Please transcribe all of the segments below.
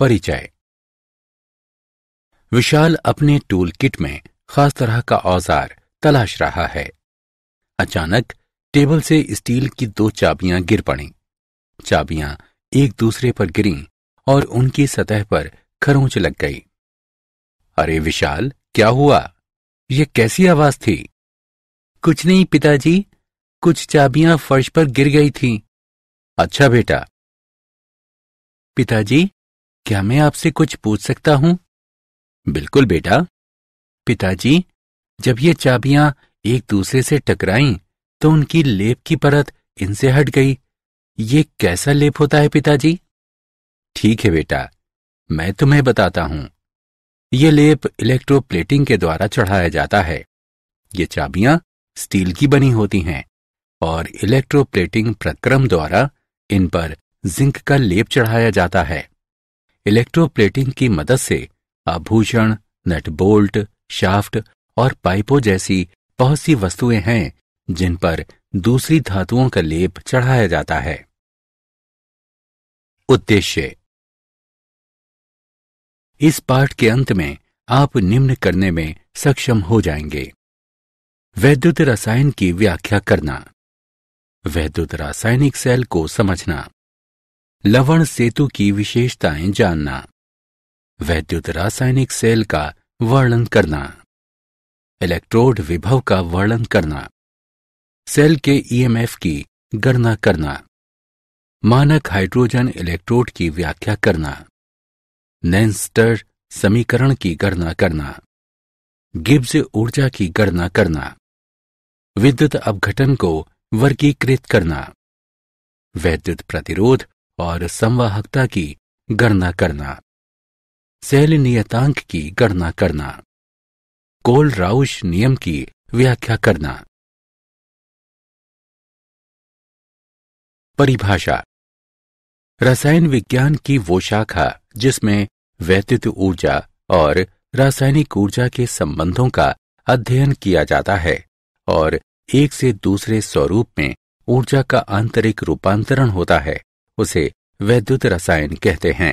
परिचय विशाल अपने tool kit में खास तरह का औजार तलाश रहा है अचानक टेबल से स्टील की दो चाबियां गिर पड़ी चाबियां एक दूसरे पर गिरी और उनकी सतह पर खरोंच लग गई अरे विशाल क्या हुआ यह कैसी आवाज थी कुछ नहीं पिताजी कुछ चाबियां फर्श पर गिर गई थी अच्छा बेटा पिताजी क्या मैं आपसे कुछ पूछ सकता हूं बिल्कुल बेटा पिताजी जब ये चाबियां एक दूसरे से टकराई तो उनकी लेप की परत इनसे हट गई ये कैसा लेप होता है पिताजी ठीक है बेटा मैं तुम्हें बताता हूं ये लेप इलेक्ट्रोप्लेटिंग के द्वारा चढ़ाया जाता है ये चाबियां स्टील की बनी होती हैं और इलेक्ट्रोप्लेटिंग प्रक्रम द्वारा इन पर जिंक का लेप चढ़ाया जाता है इलेक्ट्रोप्लेटिंग की मदद से आभूषण नट बोल्ट शाफ्ट और पाइपों जैसी बहुत सी वस्तुएं हैं जिन पर दूसरी धातुओं का लेप चढ़ाया जाता है उद्देश्य इस पाठ के अंत में आप निम्न करने में सक्षम हो जाएंगे वैद्युत रसायन की व्याख्या करना वैद्युत रासायनिक सेल को समझना लवण सेतु की विशेषताएं जानना वैद्युत रासायनिक सेल का वर्णन करना इलेक्ट्रोड विभव का वर्णन करना सेल के ईएमएफ e की गणना करना मानक हाइड्रोजन इलेक्ट्रोड की व्याख्या करना नेंस्टर समीकरण की गणना करना गिब्स ऊर्जा की गणना करना विद्युत अपघटन को वर्गीकृत करना वैद्युत प्रतिरोध और संवाहकता की गणना करना सेल नियतांक की गणना करना कोल राउश नियम की व्याख्या करना परिभाषा रसायन विज्ञान की वो शाखा जिसमें वैद्युत ऊर्जा और रासायनिक ऊर्जा के संबंधों का अध्ययन किया जाता है और एक से दूसरे स्वरूप में ऊर्जा का आंतरिक रूपांतरण होता है उसे वैद्युत रसायन कहते हैं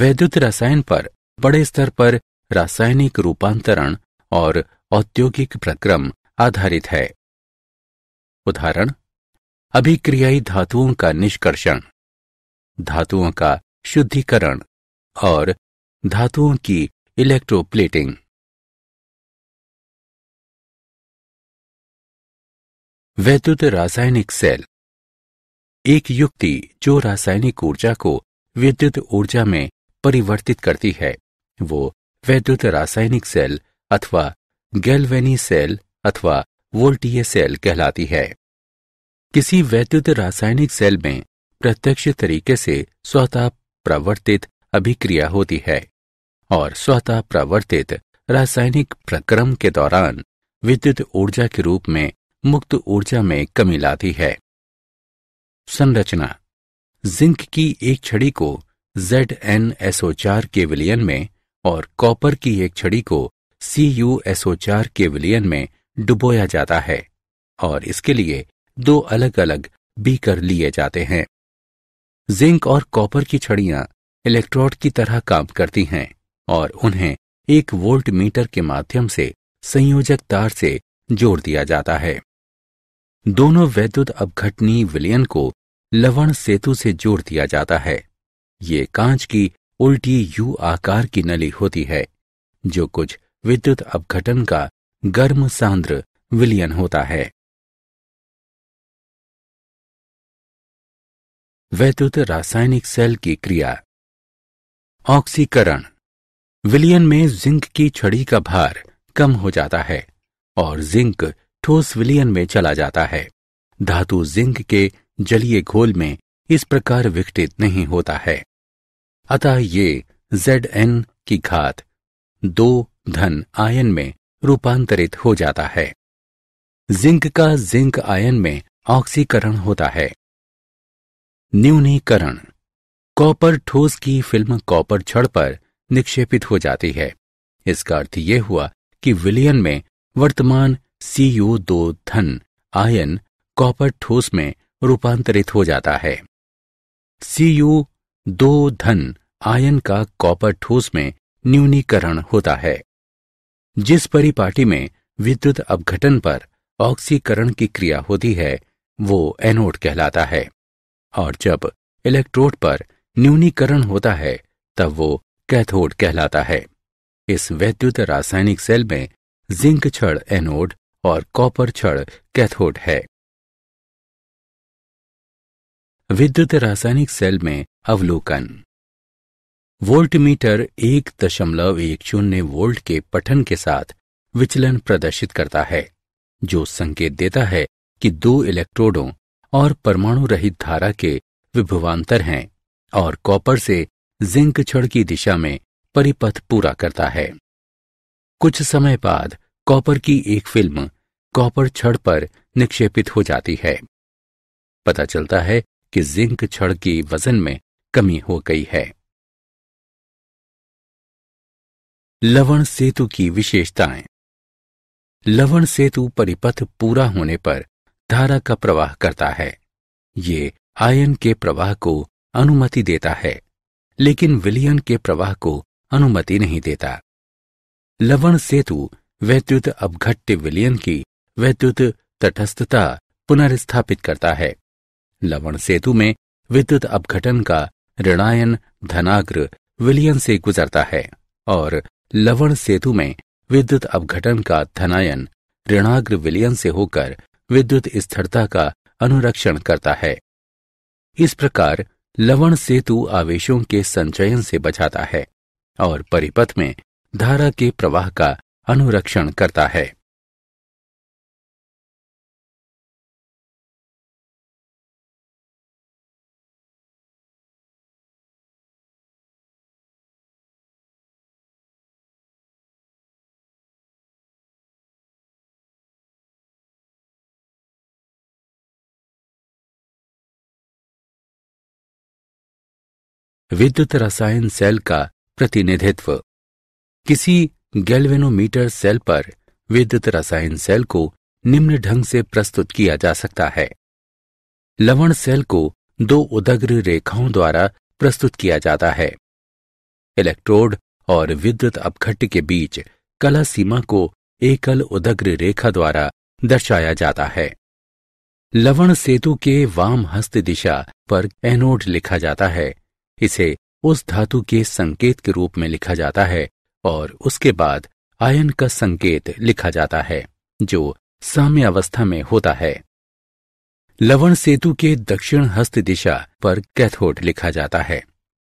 वैद्युत रसायन पर बड़े स्तर पर रासायनिक रूपांतरण और औद्योगिक प्रक्रम आधारित है उदाहरण अभिक्रियाई धातुओं का निष्कर्षण धातुओं का शुद्धिकरण और धातुओं की इलेक्ट्रोप्लेटिंग वैद्युत रासायनिक सेल एक युक्ति जो रासायनिक ऊर्जा को विद्युत ऊर्जा में परिवर्तित करती है वो वैद्युत रासायनिक सेल अथवा गैल्वेनी सेल अथवा वोल्टीय सेल कहलाती है किसी वैद्युत रासायनिक सेल में प्रत्यक्ष तरीके से स्वतः प्रवर्तित अभिक्रिया होती है और स्वतः प्रवर्तित रासायनिक प्रक्रम के दौरान विद्युत ऊर्जा के रूप में मुक्त ऊर्जा में कमी लाती है संरचना जिंक की एक छड़ी को जेड एन चार के विलियन में और कॉपर की एक छड़ी को सी यू एसओ चार के विलियन में डुबोया जाता है और इसके लिए दो अलग अलग बीकर लिए जाते हैं जिंक और कॉपर की छड़ियां इलेक्ट्रोड की तरह काम करती हैं और उन्हें एक वोल्ट मीटर के माध्यम से संयोजक तार से जोड़ दिया जाता है दोनों वैद्युत अपघटनी विलयन को लवण सेतु से जोड़ दिया जाता है ये कांच की उल्टी यू आकार की नली होती है जो कुछ विद्युत अपघटन का गर्म सांद्र विलयन होता है वैद्युत रासायनिक सेल की क्रिया ऑक्सीकरण विलियन में जिंक की छड़ी का भार कम हो जाता है और जिंक ठोस विलियन में चला जाता है धातु जिंक के जलीय घोल में इस प्रकार विघटित नहीं होता है अतः ये जेड एन की घात दो धन आयन में रूपांतरित हो जाता है जिंक का जिंक आयन में ऑक्सीकरण होता है न्यूनीकरण कॉपर ठोस की फिल्म कॉपर छड़ पर निक्षेपित हो जाती है इसका अर्थ यह हुआ कि विलियन में वर्तमान सीयू दो धन आयन कॉपर ठोस में रूपांतरित हो जाता है सीयू दो धन आयन का कॉपर ठोस में न्यूनीकरण होता है जिस परिपाटी में विद्युत अपघटन पर ऑक्सीकरण की क्रिया होती है वो एनोड कहलाता है और जब इलेक्ट्रोड पर न्यूनीकरण होता है तब वो कैथोड कहलाता है इस वैद्युत रासायनिक सेल में जिंक छड़ एनोड और कॉपर छड़ कैथोड है विद्युत रासायनिक सेल में अवलोकन वोल्टमीटर एक दशमलव एक शून्य वोल्ट के पठन के साथ विचलन प्रदर्शित करता है जो संकेत देता है कि दो इलेक्ट्रोडों और परमाणु रहित धारा के विभवांतर हैं और कॉपर से जिंक छड़ की दिशा में परिपथ पूरा करता है कुछ समय बाद कॉपर की एक फिल्म कॉपर छड़ पर निक्षेपित हो जाती है पता चलता है कि जिंक छड़ की वजन में कमी हो गई है लवण सेतु की विशेषताएं लवण सेतु परिपथ पूरा होने पर धारा का प्रवाह करता है ये आयन के प्रवाह को अनुमति देता है लेकिन विलियन के प्रवाह को अनुमति नहीं देता लवण सेतु वैद्युत अपघट्य विलयन की वैद्युत तटस्थता पुनर्स्थापित करता है लवण सेतु में विद्युत अपघटन का ऋणायन धनाग्र विलयन से गुजरता है और लवण सेतु में विद्युत अपघटन का धनायन ऋणाग्र विलयन से होकर विद्युत स्थिरता का अनुरक्षण करता है इस प्रकार लवण सेतु आवेशों के संचयन से बचाता है और परिपथ में धारा के प्रवाह का अनुरक्षण करता है विद्युत रसायन सेल का प्रतिनिधित्व किसी गैल्वेनोमीटर सेल पर विद्युत रसायन सेल को निम्न ढंग से प्रस्तुत किया जा सकता है लवण सेल को दो उदग्र रेखाओं द्वारा प्रस्तुत किया जाता है इलेक्ट्रोड और विद्युत अपघट्ट के बीच कला सीमा को एकल उदग्र रेखा द्वारा दर्शाया जाता है लवण सेतु के वाम हस्त दिशा पर एनोड लिखा जाता है इसे उस धातु के संकेत के रूप में लिखा जाता है और उसके बाद आयन का संकेत लिखा जाता है जो साम्य अवस्था में होता है लवण सेतु के दक्षिण हस्त दिशा पर कैथोड लिखा जाता है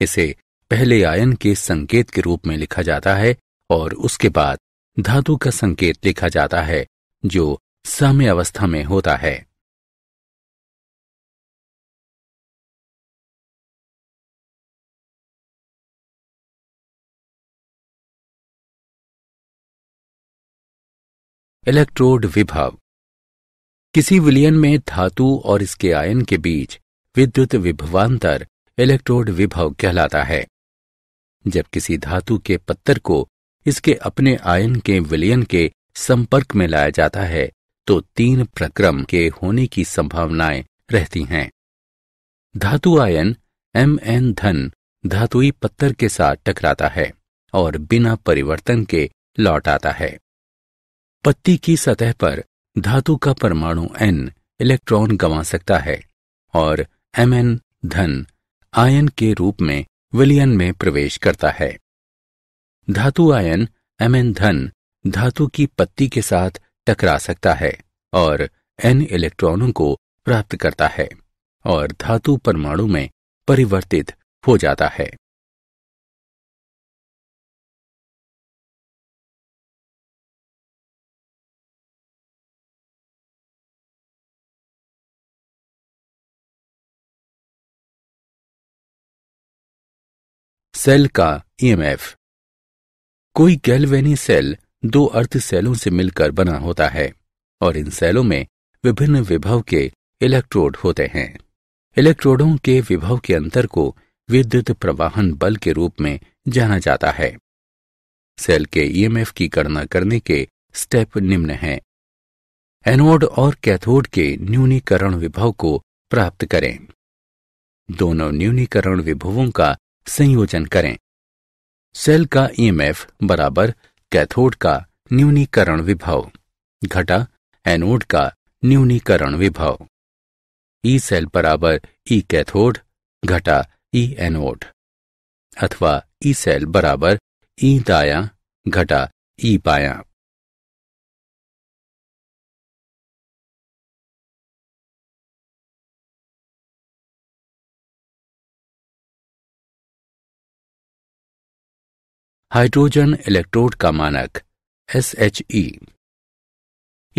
इसे पहले आयन के संकेत के रूप में लिखा जाता है और उसके बाद धातु का संकेत लिखा जाता है जो साम्य अवस्था में होता है इलेक्ट्रोड विभव किसी विलियन में धातु और इसके आयन के बीच विद्युत विभवांतर इलेक्ट्रोड विभव कहलाता है जब किसी धातु के पत्थर को इसके अपने आयन के विलयन के संपर्क में लाया जाता है तो तीन प्रक्रम के होने की संभावनाएं रहती हैं धातु आयन एम एन धन धातुई पत्थर के साथ टकराता है और बिना परिवर्तन के लौट आता है पत्ती की सतह पर धातु का परमाणु एन इलेक्ट्रॉन गंवा सकता है और एम एन धन आयन के रूप में विलियन में प्रवेश करता है धातु आयन एम एन धन धातु की पत्ती के साथ टकरा सकता है और एन इलेक्ट्रॉनों को प्राप्त करता है और धातु परमाणु में परिवर्तित हो जाता है सेल का ईएमएफ e कोई गैल्वेनी सेल दो अर्थ सेलों से मिलकर बना होता है और इन सेलों में विभिन्न विभव के इलेक्ट्रोड होते हैं इलेक्ट्रोडों के विभव के अंतर को विद्युत प्रवाहन बल के रूप में जाना जाता है सेल के ईएमएफ e की गणना करने के स्टेप निम्न हैं एनोड और कैथोड के न्यूनीकरण विभव को प्राप्त करें दोनों न्यूनीकरण विभवों का संयोजन करें सेल का ईएमएफ e बराबर कैथोड का न्यूनीकरण विभव घटा एनोड का न्यूनीकरण विभव ई e सेल बराबर ई e कैथोड घटा ई एनोड अथवा ई सेल बराबर ई दाया घटा ई बाया हाइड्रोजन इलेक्ट्रोड का मानक एस एच ई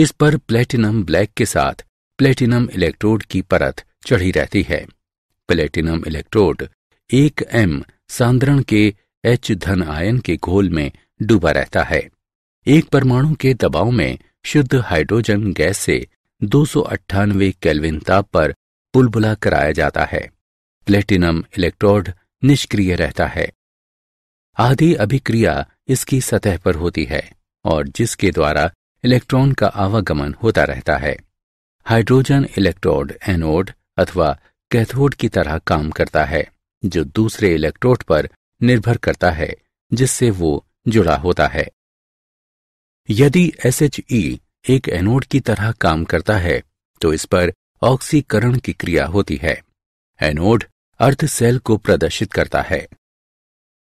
इस पर प्लेटिनम ब्लैक के साथ प्लेटिनम इलेक्ट्रोड की परत चढ़ी रहती है प्लेटिनम इलेक्ट्रोड एक एम सांद्रण के एच धन आयन के घोल में डूबा रहता है एक परमाणु के दबाव में शुद्ध हाइड्रोजन गैस से दो सौ ताप पर बुलबुला कराया जाता है प्लेटिनम इलेक्ट्रोड निष्क्रिय रहता है आधी अभिक्रिया इसकी सतह पर होती है और जिसके द्वारा इलेक्ट्रॉन का आवागमन होता रहता है हाइड्रोजन इलेक्ट्रोड एनोड अथवा कैथोड की तरह काम करता है जो दूसरे इलेक्ट्रोड पर निर्भर करता है जिससे वो जुड़ा होता है यदि एस एक एनोड की तरह काम करता है तो इस पर ऑक्सीकरण की क्रिया होती है एनोड अर्थ सेल को प्रदर्शित करता है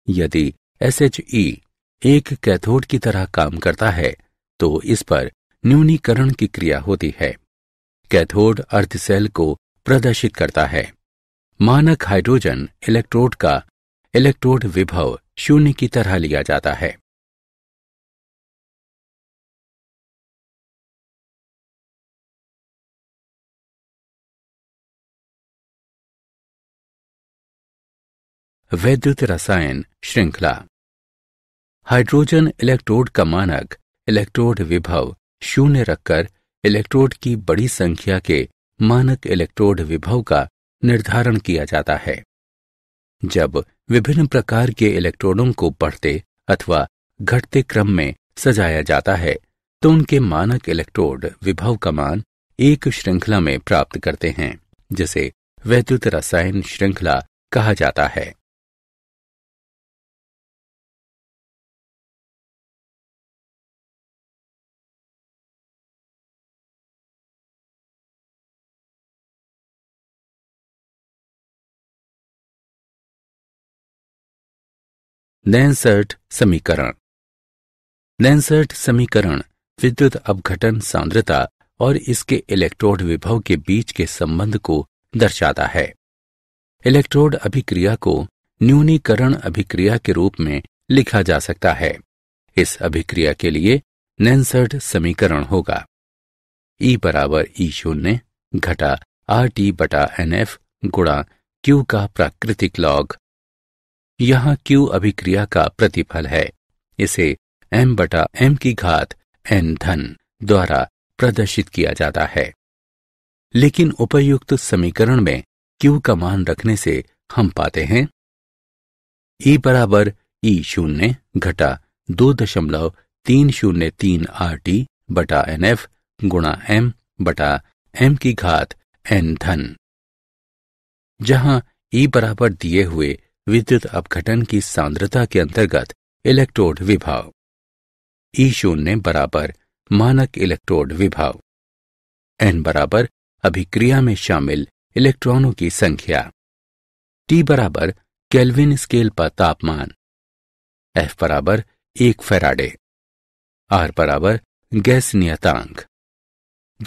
यदि एसएचई एक कैथोड की तरह काम करता है तो इस पर न्यूनीकरण की क्रिया होती है कैथोड अर्थसेल सेल को प्रदर्शित करता है मानक हाइड्रोजन इलेक्ट्रोड का इलेक्ट्रोड विभव शून्य की तरह लिया जाता है वैद्युत रसायन श्रृंखला हाइड्रोजन इलेक्ट्रोड का मानक इलेक्ट्रोड विभव शून्य रखकर इलेक्ट्रोड की बड़ी संख्या के मानक इलेक्ट्रोड विभव का निर्धारण किया जाता है जब विभिन्न प्रकार के इलेक्ट्रोडों को बढ़ते अथवा घटते क्रम में सजाया जाता है तो उनके मानक इलेक्ट्रोड विभव का मान एक श्रृंखला में प्राप्त करते हैं जिसे वैद्युत रसायन श्रृंखला कहा जाता है नैनसर्ट समीकरण नैनसर्ट समीकरण विद्युत अपघटन सांद्रता और इसके इलेक्ट्रोड विभव के बीच के संबंध को दर्शाता है इलेक्ट्रोड अभिक्रिया को न्यूनीकरण अभिक्रिया के रूप में लिखा जा सकता है इस अभिक्रिया के लिए नैनसर्ट समीकरण होगा ई e बराबर ई e शून्य घटा आर टी बटा एन एफ गुणा क्यू का प्राकृतिक लॉग यहाँ क्यू अभिक्रिया का प्रतिफल है इसे एम बटा एम की घात एन धन द्वारा प्रदर्शित किया जाता है लेकिन उपयुक्त समीकरण में क्यू का मान रखने से हम पाते हैं ई e बराबर ई e शून्य घटा दो दशमलव तीन शून्य तीन आर टी बटा एन एफ गुणा एम बटा एम की घात एन धन जहां ई e बराबर दिए हुए विद्युत अपघटन की सांद्रता के अंतर्गत इलेक्ट्रोड विभाव ई e शून्य बराबर मानक इलेक्ट्रोड विभाव एन बराबर अभिक्रिया में शामिल इलेक्ट्रॉनों की संख्या टी बराबर केल्विन स्केल पर तापमान एफ बराबर एक फेराडे आर बराबर गैस नियतांक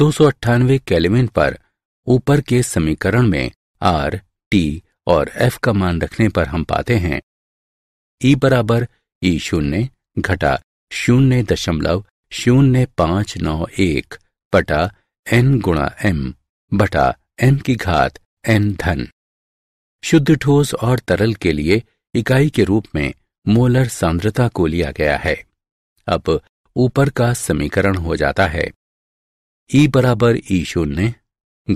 दो सौ अट्ठानवे केल्विन पर ऊपर के समीकरण में आर टी और एफ का मान रखने पर हम पाते हैं ई e बराबर ई e शून्य घटा शून्य दशमलव शून्य पांच नौ एक बटा एन गुणा एम बटा एन की घात एन धन शुद्ध ठोस और तरल के लिए इकाई के रूप में मोलर सांद्रता को लिया गया है अब ऊपर का समीकरण हो जाता है ई e बराबर ई शून्य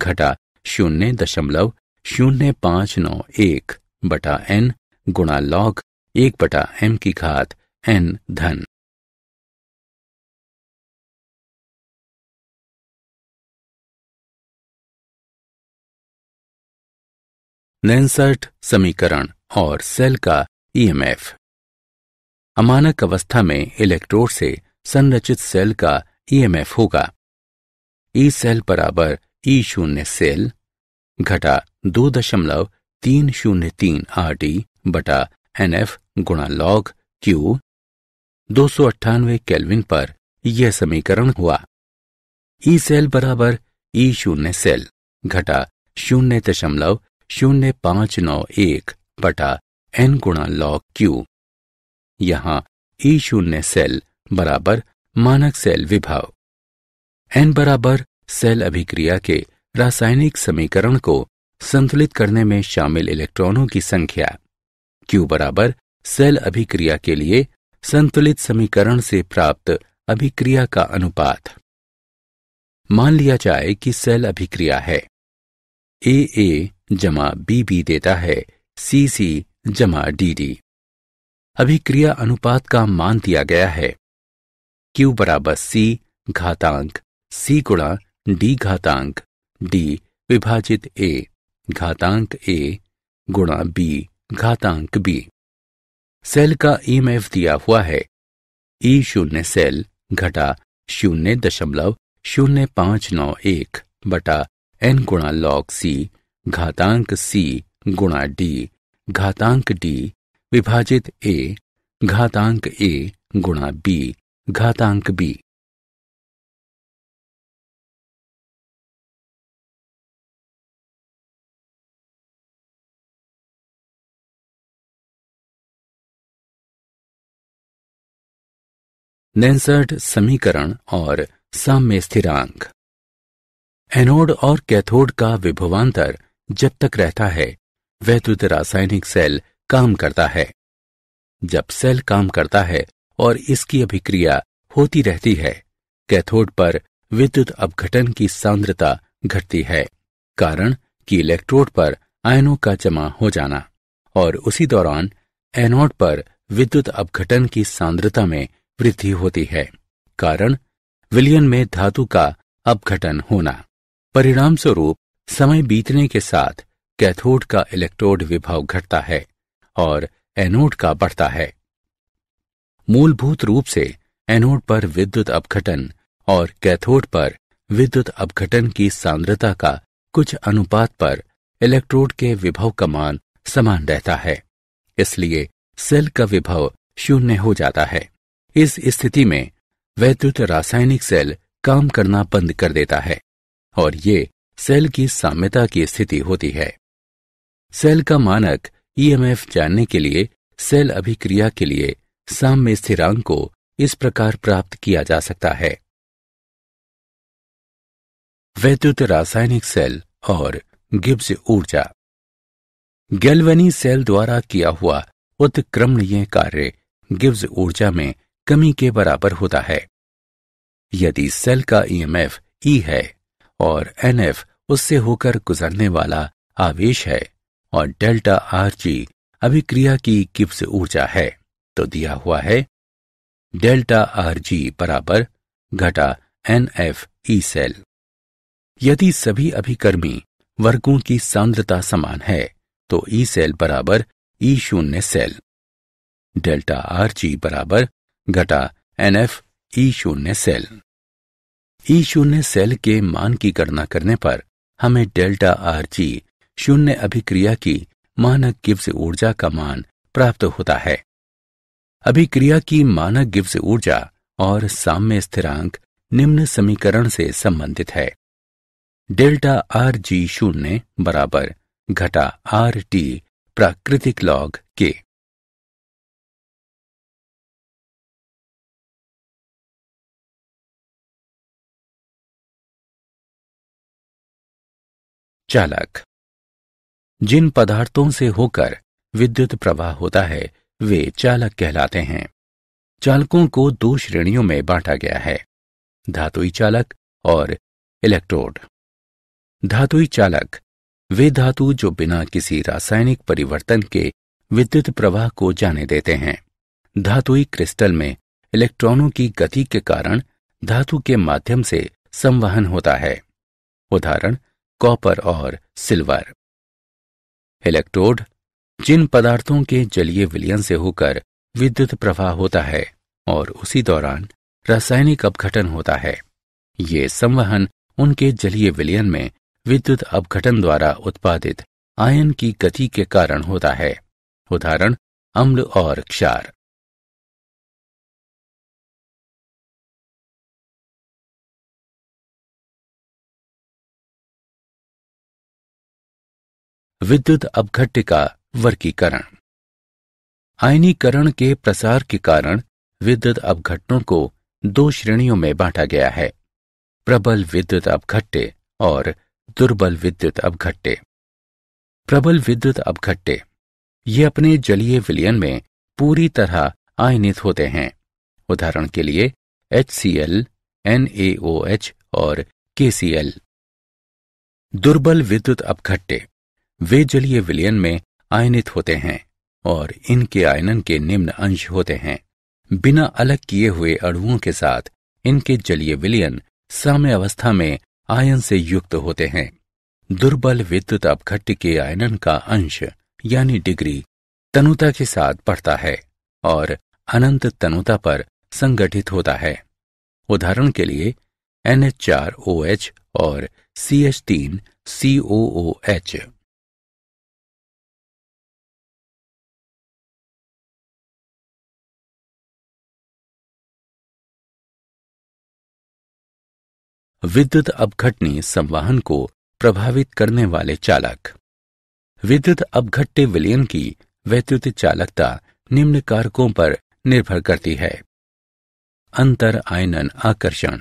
घटा शून्य दशमलव शून्य पांच नौ एक बटा एन गुणा लॉग एक बटा एम की घात एन धन नैनसठ समीकरण और सेल का ईएमएफ e अमानक अवस्था में इलेक्ट्रोड से संरचित सेल का ईएमएफ e होगा ई e सेल बराबर ई शून्य सेल घटा दो दशमलव तीन शून्य तीन आर टी बटा एन एफ गुणा लॉग क्यू दो सौ अट्ठानवे कैलविन पर यह समीकरण हुआ ई सेल बराबर ई शून्य सेल घटा शून्य दशमलव शून्य पांच नौ एक बटा एन गुणा लॉग क्यू यहाँ ई शून्य सेल बराबर मानक सेल विभाव एन बराबर सेल अभिक्रिया के रासायनिक समीकरण को संतुलित करने में शामिल इलेक्ट्रॉनों की संख्या Q बराबर सेल अभिक्रिया के लिए संतुलित समीकरण से प्राप्त अभिक्रिया का अनुपात मान लिया जाए कि सेल अभिक्रिया है ए ए जमा बी बी देता है सी सी जमा डी डी अभिक्रिया अनुपात का मान दिया गया है Q बराबर सी घातांक सी गुणा डी घातांक डी विभाजित ए घातांक ए गुणा बी घातांक बी सेल का एफ e दिया हुआ है ई e शून्य सेल घटा शून्य दशमलव शून्य पांच नौ एक बटा एन गुणा लॉग सी घातांक सी गुणा डी घातांक डी विभाजित ए घातांक ए गुणा बी घातांक बी नेंसर्ड समीकरण और साम्य स्थिरांक एनोड और कैथोड का विभवांतर जब तक रहता है वैद्युत रासायनिक सेल काम करता है जब सेल काम करता है और इसकी अभिक्रिया होती रहती है कैथोड पर विद्युत अपघटन की सांद्रता घटती है कारण कि इलेक्ट्रोड पर आयनों का जमा हो जाना और उसी दौरान एनोड पर विद्युत अपघटन की सांद्रता में वृद्धि होती है कारण विलियन में धातु का अपघटन होना परिणाम स्वरूप समय बीतने के साथ कैथोड का इलेक्ट्रोड विभाव घटता है और एनोड का बढ़ता है मूलभूत रूप से एनोड पर विद्युत अपघटन और कैथोड पर विद्युत अपघटन की सांद्रता का कुछ अनुपात पर इलेक्ट्रोड के विभव का मान समान रहता है इसलिए सेल का विभव शून्य हो जाता है इस स्थिति में वैद्युत रासायनिक सेल काम करना बंद कर देता है और ये सेल की साम्यता की स्थिति होती है सेल का मानक ईएमएफ e जानने के लिए सेल अभिक्रिया के लिए साम्य स्थिरांक को इस प्रकार प्राप्त किया जा सकता है वैद्युत रासायनिक सेल और गिब्स ऊर्जा गैल्वनी सेल द्वारा किया हुआ उत्क्रमणीय कार्य गिब्स ऊर्जा में कमी के बराबर होता है यदि सेल का ईएमएफ e ई e है और एनएफ उससे होकर गुजरने वाला आवेश है और डेल्टा आर जी अभिक्रिया की किब्स ऊर्जा है तो दिया हुआ है डेल्टा आर जी बराबर घटा एन एफ ई सेल यदि सभी अभिकर्मी वर्गों की सांद्रता समान है तो ई e सेल बराबर ई e शून्य सेल डेल्टा आर जी बराबर घटा एन एफ ई शून्य सेल ई शून्य सेल के मान की गणना करने पर हमें डेल्टा आर जी शून्य अभिक्रिया की मानक गिब्स ऊर्जा का मान प्राप्त होता है अभिक्रिया की मानक गिब्स ऊर्जा और साम्य स्थिरांक निम्न समीकरण से संबंधित है डेल्टा आर जी शून्य बराबर घटा आर टी प्राकृतिक लॉग के चालक जिन पदार्थों से होकर विद्युत प्रवाह होता है वे चालक कहलाते हैं चालकों को दो श्रेणियों में बांटा गया है धातुई चालक और इलेक्ट्रोड धातुई चालक वे धातु जो बिना किसी रासायनिक परिवर्तन के विद्युत प्रवाह को जाने देते हैं धातुई क्रिस्टल में इलेक्ट्रॉनों की गति के कारण धातु के माध्यम से संवहन होता है उदाहरण कॉपर और सिल्वर इलेक्ट्रोड जिन पदार्थों के जलीय विलयन से होकर विद्युत प्रवाह होता है और उसी दौरान रासायनिक अपघटन होता है ये संवहन उनके जलीय विलयन में विद्युत अपघटन द्वारा उत्पादित आयन की गति के कारण होता है उदाहरण अम्ल और क्षार विद्युत अपघट्य का वर्गीकरण आयनीकरण के प्रसार के कारण विद्युत अपघटनों को दो श्रेणियों में बांटा गया है प्रबल विद्युत अपघट्य और दुर्बल विद्युत अपघट्य प्रबल विद्युत अपघट्य ये अपने जलीय विलयन में पूरी तरह आयनित होते हैं उदाहरण के लिए HCl, NaOH और के दुर्बल विद्युत अपघट्य वे जलीय विलयन में आयनित होते हैं और इनके आयनन के निम्न अंश होते हैं बिना अलग किए हुए अणुओं के साथ इनके जलीय विलयन साम्य अवस्था में आयन से युक्त होते हैं दुर्बल विद्युत अपघट्ट के आयनन का अंश यानी डिग्री तनुता के साथ बढ़ता है और अनंत तनुता पर संगठित होता है उदाहरण के लिए एनएच चार ओ एच और सी एच तीन सी एच विद्युत अपघटनी संवाहन को प्रभावित करने वाले चालक विद्युत अपघट्टे विलयन की वैद्युत चालकता निम्न कारकों पर निर्भर करती है अंतर आयनन आकर्षण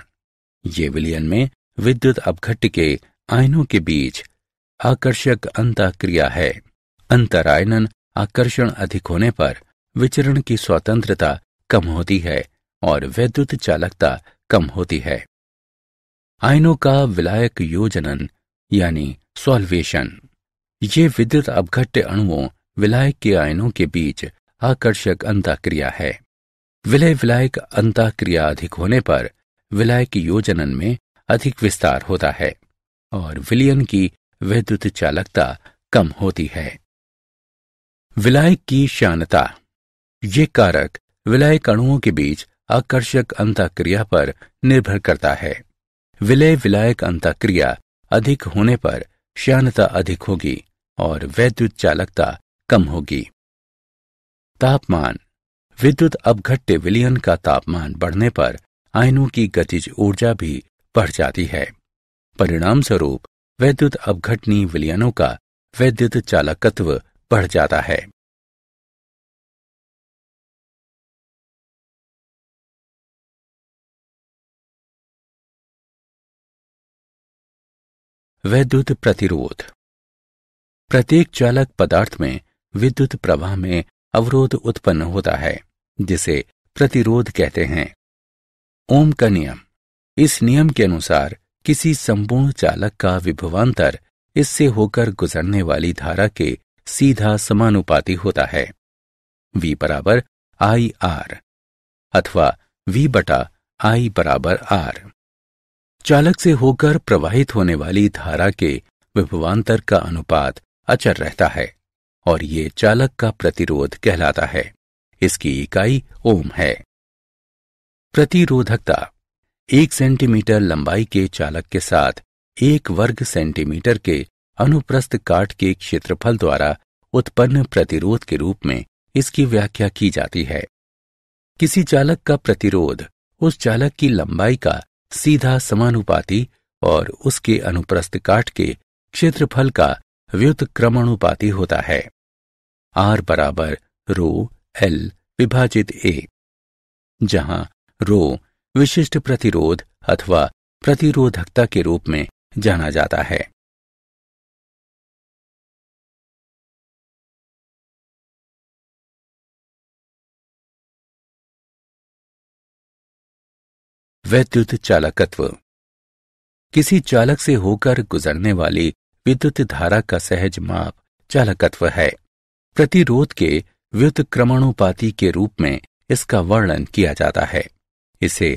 ये विलयन में विद्युत अपघट्ट के आयनों के बीच आकर्षक अंताक्रिया है अंतरायनन आकर्षण अधिक होने पर विचरण की स्वतंत्रता कम होती है और वैद्युत चालकता कम होती है आयनों का विलायक योजनन यानी सॉल्वेशन ये विद्युत अपघट्य अणुओं विलायक के आयनों के बीच आकर्षक अंताक्रिया है विलय विलायक अंताक्रिया अधिक होने पर विलायक योजनन में अधिक विस्तार होता है और विलियन की विद्युत चालकता कम होती है विलायक की शानता ये कारक विलायक अणुओं के बीच आकर्षक अंताक्रिया पर निर्भर करता है विलय विलायक अंतक्रिया अधिक होने पर श्यानता अधिक होगी और वैद्युत चालकता कम होगी तापमान विद्युत अपघट्य विलियन का तापमान बढ़ने पर आयनों की गतिज ऊर्जा भी बढ़ जाती है परिणाम स्वरूप वैद्युत अपघटनी विलयनों का वैद्युत चालकत्व बढ़ जाता है वैद्युत प्रतिरोध प्रत्येक चालक पदार्थ में विद्युत प्रवाह में अवरोध उत्पन्न होता है जिसे प्रतिरोध कहते हैं ओम का नियम इस नियम के अनुसार किसी संपूर्ण चालक का विभवांतर इससे होकर गुजरने वाली धारा के सीधा समानुपाती होता है V बराबर आई आर अथवा V बटा आई बराबर आर चालक से होकर प्रवाहित होने वाली धारा के विभवान्तर का अनुपात अचर रहता है और ये चालक का प्रतिरोध कहलाता है इसकी इकाई ओम है प्रतिरोधकता एक सेंटीमीटर लंबाई के चालक के साथ एक वर्ग सेंटीमीटर के अनुप्रस्थ काट के क्षेत्रफल द्वारा उत्पन्न प्रतिरोध के रूप में इसकी व्याख्या की जाती है किसी चालक का प्रतिरोध उस चालक की लंबाई का सीधा समानुपाती और उसके अनुप्रस्थ काट के क्षेत्रफल का व्युतक्रमणुपाती होता है आर बराबर रो एल विभाजित ए जहां रो विशिष्ट प्रतिरोध अथवा प्रतिरोधकता के रूप में जाना जाता है वैद्युत चालकत्व किसी चालक से होकर गुजरने वाली विद्युत धारा का सहज माप चालकत्व है प्रतिरोध के क्रमणोपाति के रूप में इसका वर्णन किया जाता है इसे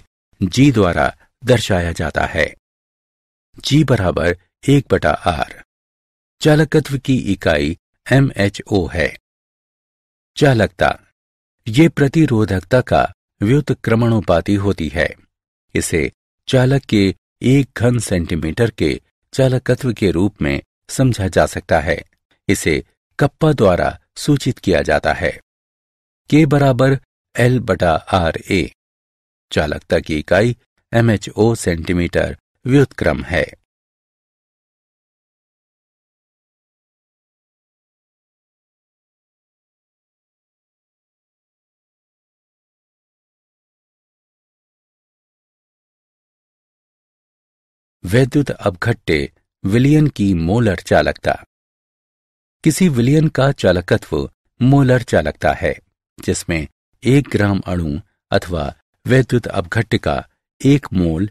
जी द्वारा दर्शाया जाता है जी बराबर एक बटा आर चालकत्व की इकाई एम एच ओ है चालकता ये प्रतिरोधकता का क्रमणोपाति होती है इसे चालक के एक घन सेंटीमीटर के चालकत्व के रूप में समझा जा सकता है इसे कप्पा द्वारा सूचित किया जाता है के बराबर एल बटा आर ए चालकता की इकाई एमएचओ सेंटीमीटर व्युतक्रम है वैद्युत अपघट्टे विलियन की मोलर चालकता किसी विलियन का चालकत्व मोलर चालकता है जिसमें एक ग्राम अणु अथवा वैद्युत अवघट्ट का एक मोल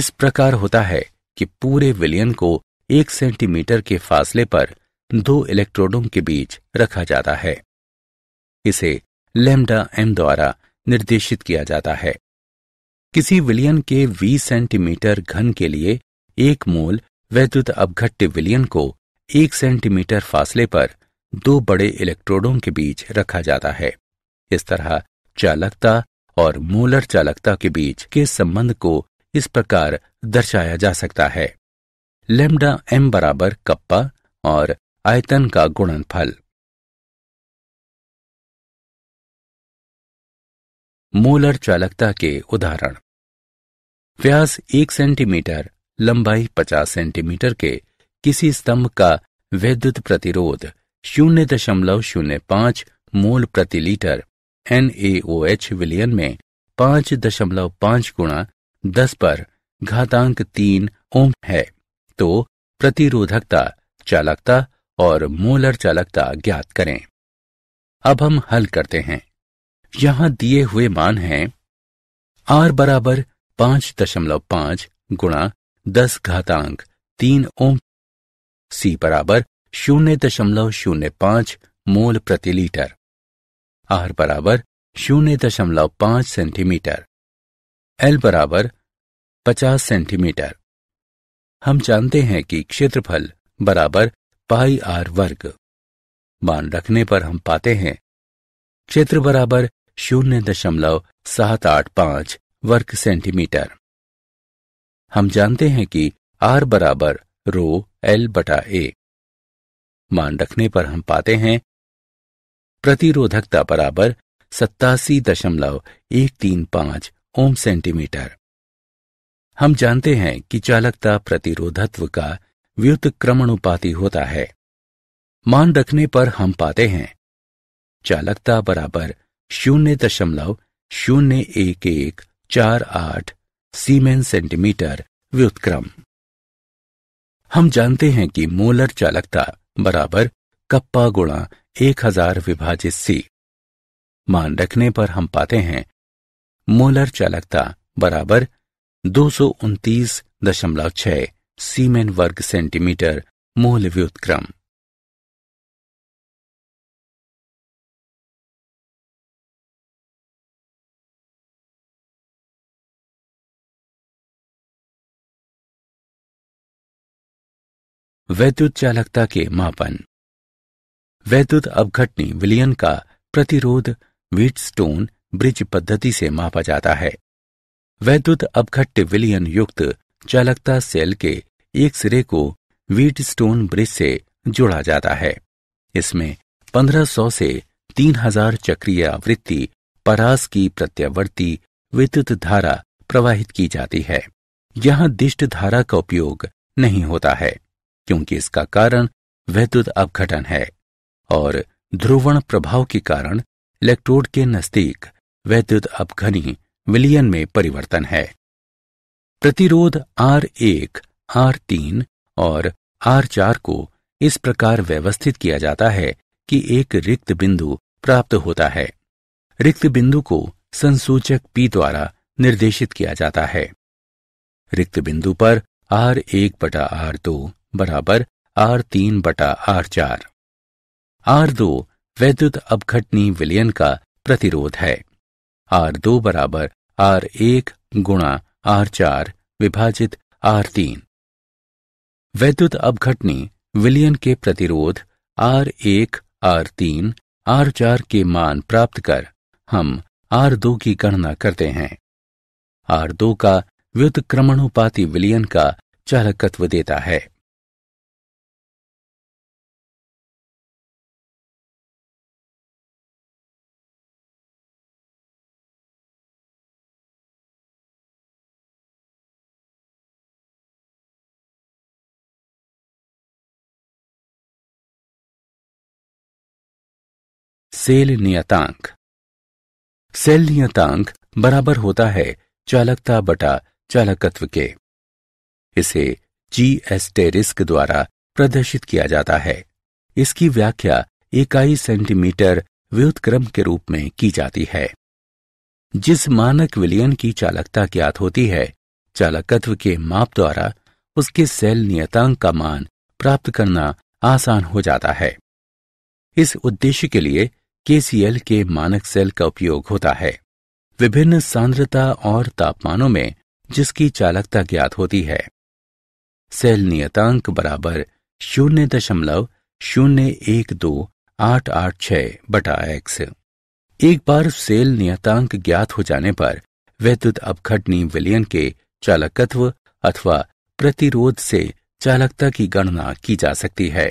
इस प्रकार होता है कि पूरे विलियन को एक सेंटीमीटर के फासले पर दो इलेक्ट्रोडों के बीच रखा जाता है इसे लेमडा एम द्वारा निर्देशित किया जाता है किसी विलियन के 20 सेंटीमीटर घन के लिए एक मोल वैद्युत अपघट्य विलियन को एक सेंटीमीटर फासले पर दो बड़े इलेक्ट्रोडों के बीच रखा जाता है इस तरह चालकता और मोलर चालकता के बीच के संबंध को इस प्रकार दर्शाया जा सकता है लेमडा एम बराबर कप्पा और आयतन का गुणनफल मोलर चालकता के उदाहरण व्यास एक सेंटीमीटर लंबाई 50 सेंटीमीटर के किसी स्तंभ का विद्युत प्रतिरोध शून्य दशमलव शून्य पांच मोल प्रति लीटर एन विलियन में पांच दशमलव पांच गुणा दस पर घातांक तीन ओम है तो प्रतिरोधकता चालकता और मोलर चालकता ज्ञात करें अब हम हल करते हैं यहां दिए हुए मान हैं आर बराबर पांच दशमलव पांच गुणा दस घातांक तीन ओम सी बराबर शून्य दशमलव शून्य पांच मोल प्रति लीटर आर बराबर शून्य दशमलव पांच सेंटीमीटर एल बराबर पचास सेंटीमीटर हम जानते हैं कि क्षेत्रफल बराबर पाई आर वर्ग मान रखने पर हम पाते हैं क्षेत्र बराबर शून्य दशमलव सात आठ पांच वर्ग सेंटीमीटर हम जानते हैं कि आर बराबर रो एल बटा ए मान रखने पर हम पाते हैं प्रतिरोधकता बराबर सत्तासी दशमलव एक तीन पांच ओम सेंटीमीटर हम जानते हैं कि चालकता प्रतिरोधत्व का व्युत क्रमणुपाती होता है मान रखने पर हम पाते हैं चालकता बराबर शून्य दशमलव शून्य एक एक चार आठ सीमेन सेंटीमीटर व्युतक्रम हम जानते हैं कि मोलर चालकता बराबर कप्पा गुणा एक हजार विभाजित सी मान रखने पर हम पाते हैं मोलर चालकता बराबर दो सौ उनतीस दशमलव छह सीमेन वर्ग सेंटीमीटर मोल व्युतक्रम वैद्युत चालकता के मापन वैद्युत अवघटनी विलियन का प्रतिरोध स्टोन ब्रिज पद्धति से मापा जाता है वैद्युत अवघट्य विलियन युक्त चालकता सेल के एक सिरे को व्हीटस्टोन ब्रिज से जोड़ा जाता है इसमें 1500 से 3000 चक्रीय आवृत्ति परास की प्रत्यावर्ती विद्युत धारा प्रवाहित की जाती है यहां दिष्ट धारा का उपयोग नहीं होता है क्योंकि इसका कारण वैद्युत अपघटन है और ध्रुवण प्रभाव के कारण इलेक्ट्रोड के नजदीक वैद्युत अपघनी विलियन में परिवर्तन है प्रतिरोध आर एक आर तीन और आर चार को इस प्रकार व्यवस्थित किया जाता है कि एक रिक्त बिंदु प्राप्त होता है रिक्त बिंदु को संसूचक पी द्वारा निर्देशित किया जाता है रिक्त बिंदु पर आर एक बटा आर दो बराबर आर तीन बटा आर चार आर दो वैद्युत अपघटनी विलयन का प्रतिरोध है आर दो बराबर आर एक गुणा आर चार विभाजित आर तीन वैद्युत अपघटनी विलयन के प्रतिरोध आर एक आर तीन आर चार के मान प्राप्त कर हम आर दो की गणना करते हैं आर दो का व्युत व्युतक्रमणोपाती विलयन का चालकत्व देता है सेल नियतांक सेल नियतांक बराबर होता है चालकता बटा चालकत्व के इसे जी एस टेरिस्क द्वारा प्रदर्शित किया जाता है इसकी व्याख्या इकाई सेंटीमीटर व्युतक्रम के रूप में की जाती है जिस मानक विलियन की चालकता ज्ञात होती है चालकत्व के माप द्वारा उसके सेल नियतांक का मान प्राप्त करना आसान हो जाता है इस उद्देश्य के लिए केसीएल के मानक सेल का उपयोग होता है विभिन्न सांद्रता और तापमानों में जिसकी चालकता ज्ञात होती है सेल नियतांक बराबर शून्य दशमलव शून्य एक दो आठ आठ छ बटा एक्स एक बार सेल नियतांक ज्ञात हो जाने पर वैद्युत अपघटनी विलियन के चालकत्व अथवा प्रतिरोध से चालकता की गणना की जा सकती है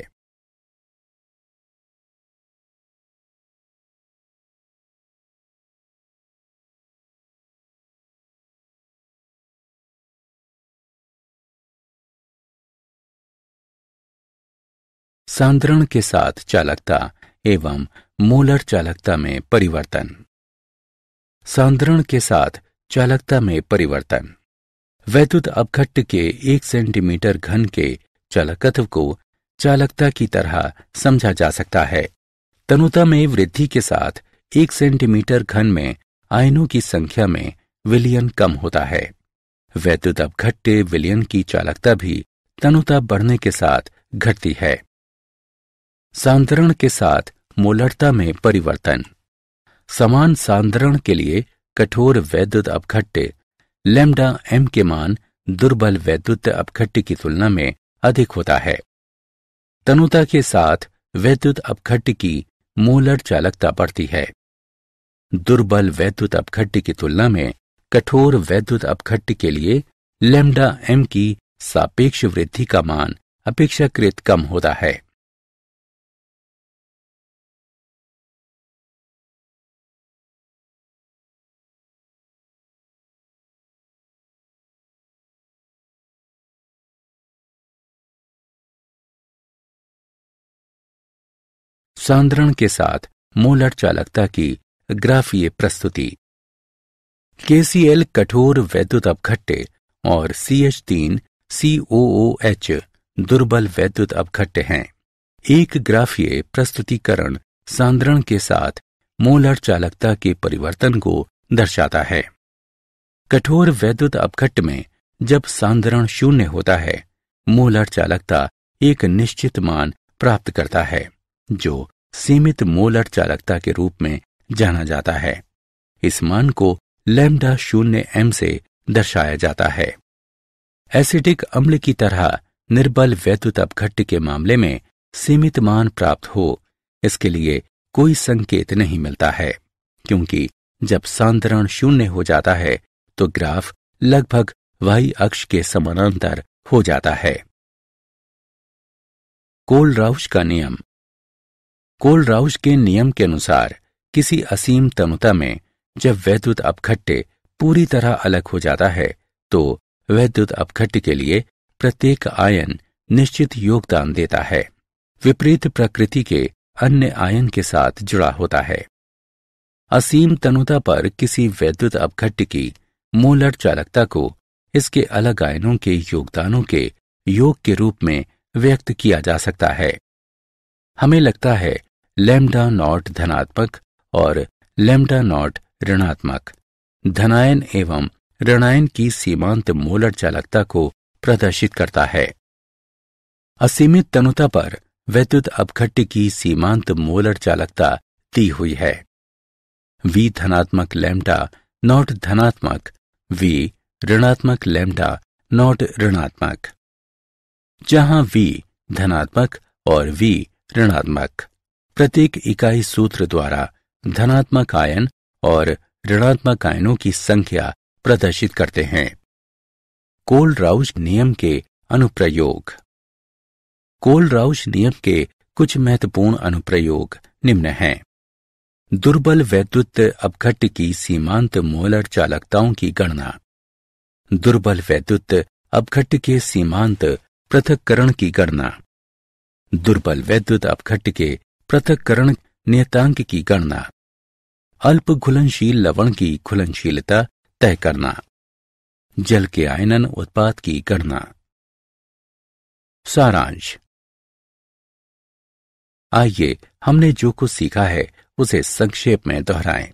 सांद्रण के साथ चालकता एवं मोलर चालकता में परिवर्तन सांद्रण के साथ चालकता में परिवर्तन वैद्युत अपघट्ट के एक सेंटीमीटर घन के चालकत्व को चालकता की तरह समझा जा सकता है तनुता में वृद्धि के साथ एक सेंटीमीटर घन में आयनों की संख्या में विलियन कम होता है वैद्युत अपघट्ट विलियन की चालकता भी तनुता बढ़ने के साथ घटती है सांद्रण के साथ मोलरता में परिवर्तन समान सांद्रण के लिए कठोर वैद्युत अपघट्ट लेमडा एम के मान दुर्बल वैद्युत अपघट्ट की तुलना में अधिक होता है तनुता के साथ वैद्युत अपघट्ट की मोलर चालकता बढ़ती है दुर्बल वैद्युत अपघट्ट की तुलना में कठोर वैद्युत अपघट्ट के लिए लेमडा एम की सापेक्ष वृद्धि का मान अपेक्षाकृत कम होता है सांद्रण के साथ मोलर चालकता की ग्राफीय प्रस्तुति केसीएल कठोर वैद्युत अपघट्टे और सीएच तीन सीओओएच दुर्बल वैद्युत अपघट्टे हैं एक ग्राफीय प्रस्तुतिकरण सांद्रण के साथ मोलर चालकता के परिवर्तन को दर्शाता है कठोर वैद्युत अपघट्ट में जब सांद्रण शून्य होता है मोलर चालकता एक निश्चित मान प्राप्त करता है जो सीमित मोलर चालकता के रूप में जाना जाता है इस मान को लेमडा शून्य एम से दर्शाया जाता है एसिडिक अम्ल की तरह निर्बल वैद्युत अपघट्ट के मामले में सीमित मान प्राप्त हो इसके लिए कोई संकेत नहीं मिलता है क्योंकि जब सांतरण शून्य हो जाता है तो ग्राफ लगभग वाई अक्ष के समानांतर हो जाता है राउश का नियम कोलराउज के नियम के अनुसार किसी असीम तनुता में जब वैद्युत अपघट्य पूरी तरह अलग हो जाता है तो वैद्युत अपघट्य के लिए प्रत्येक आयन निश्चित योगदान देता है विपरीत प्रकृति के अन्य आयन के साथ जुड़ा होता है असीम तनुता पर किसी वैद्युत अपघट्य की मोलर चालकता को इसके अलग आयनों के योगदानों के योग के रूप में व्यक्त किया जा सकता है हमें लगता है लेमडा नॉट धनात्मक और लेमडा नॉट ऋणात्मक धनायन एवं ऋणायन की सीमांत मोलर चालकता को प्रदर्शित करता है असीमित तनुता पर वैद्युत अपघट्य की सीमांत मोलर चालकता दी हुई है वी धनात्मक लेमडा नॉट धनात्मक वी ऋणात्मक लेमडा नॉट ऋणात्मक जहां वी धनात्मक और वी ऋणात्मक प्रत्येक इकाई सूत्र द्वारा धनात्मक आयन और ऋणात्मक आयनों की संख्या प्रदर्शित करते हैं कोल राउज नियम के अनुप्रयोग कोल राउज नियम के कुछ महत्वपूर्ण अनुप्रयोग निम्न हैं दुर्बल वैद्युत अपघट्ट की सीमांत मोलर चालकताओं की गणना दुर्बल वैद्युत अपघट्ट के सीमांत पृथककरण की गणना दुर्बल वैद्युत अपघट्ट के पृथककरण नियतांक की गणना अल्प घुलनशील लवण की घुलनशीलता तय करना जल के आयनन उत्पाद की गणना सारांश आइए हमने जो कुछ सीखा है उसे संक्षेप में दोहराएं।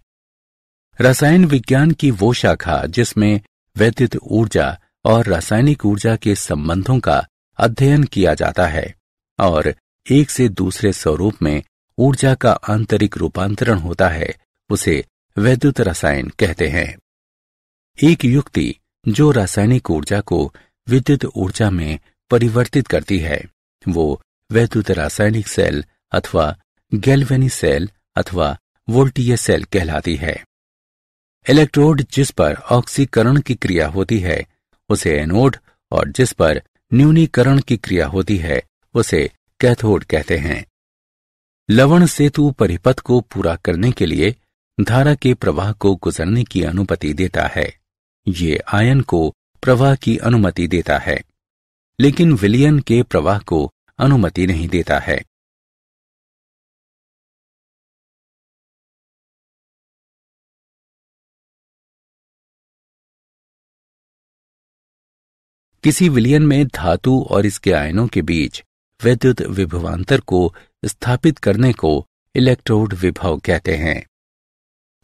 रसायन विज्ञान की वो शाखा जिसमें वैद्युत ऊर्जा और रासायनिक ऊर्जा के संबंधों का अध्ययन किया जाता है और एक से दूसरे स्वरूप में ऊर्जा का आंतरिक रूपांतरण होता है उसे वैद्युत रसायन कहते हैं एक युक्ति जो रासायनिक ऊर्जा को विद्युत ऊर्जा में परिवर्तित करती है वो वैद्युत रासायनिक सेल अथवा गैल्वेनी सेल अथवा वोल्टीय सेल कहलाती है इलेक्ट्रोड जिस पर ऑक्सीकरण की क्रिया होती है उसे एनोड और जिस पर न्यूनीकरण की क्रिया होती है उसे कैथोड कहते हैं लवण सेतु परिपथ को पूरा करने के लिए धारा के प्रवाह को गुजरने की अनुमति देता है ये आयन को प्रवाह की अनुमति देता है लेकिन विलियन के प्रवाह को अनुमति नहीं देता है किसी विलियन में धातु और इसके आयनों के बीच विद्युत विभवांतर को स्थापित करने को इलेक्ट्रोड विभव कहते हैं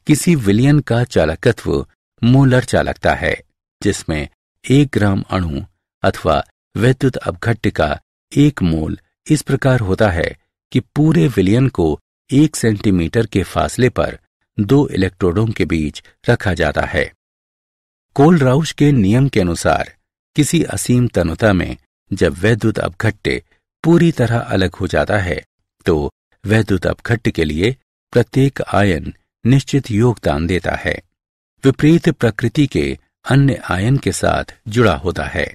किसी विलियन का चालकत्व मोलर चालकता है जिसमें एक ग्राम अणु अथवा वैद्युत अपघट्य का एक मोल इस प्रकार होता है कि पूरे विलियन को एक सेंटीमीटर के फासले पर दो इलेक्ट्रोडों के बीच रखा जाता है कोलराउश के नियम के अनुसार किसी असीम तनुता में जब वैद्युत अपघट्य पूरी तरह अलग हो जाता है तो वैद्युत अपघट्ट के लिए प्रत्येक आयन निश्चित योगदान देता है विपरीत प्रकृति के अन्य आयन के साथ जुड़ा होता है